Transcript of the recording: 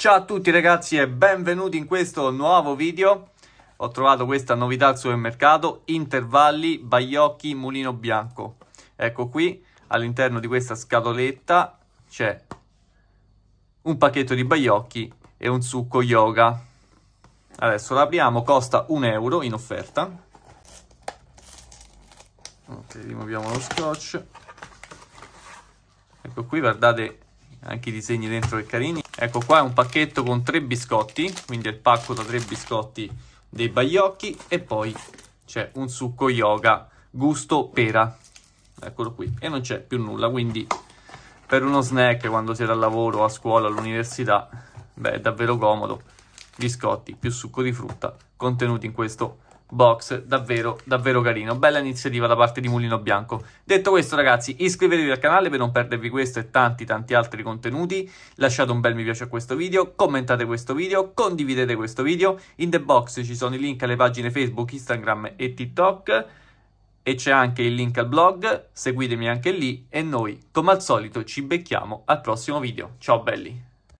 Ciao a tutti ragazzi e benvenuti in questo nuovo video. Ho trovato questa novità al supermercato, intervalli, baiocchi, mulino bianco. Ecco qui, all'interno di questa scatoletta c'è un pacchetto di baiocchi e un succo yoga. Adesso l'apriamo, costa 1 euro in offerta. Ok, rimuoviamo lo scotch. Ecco qui, guardate anche i disegni dentro che carini. Ecco qua è un pacchetto con tre biscotti, quindi è il pacco da tre biscotti dei Baiocchi e poi c'è un succo yoga gusto pera. Eccolo qui. E non c'è più nulla, quindi per uno snack quando siete al lavoro, a scuola, all'università, beh, è davvero comodo. Biscotti più succo di frutta contenuti in questo pacchetto box davvero davvero carino bella iniziativa da parte di Mulino Bianco detto questo ragazzi iscrivetevi al canale per non perdervi questo e tanti tanti altri contenuti lasciate un bel mi piace a questo video commentate questo video condividete questo video in the box ci sono i link alle pagine Facebook Instagram e TikTok e c'è anche il link al blog seguitemi anche lì e noi come al solito ci becchiamo al prossimo video ciao belli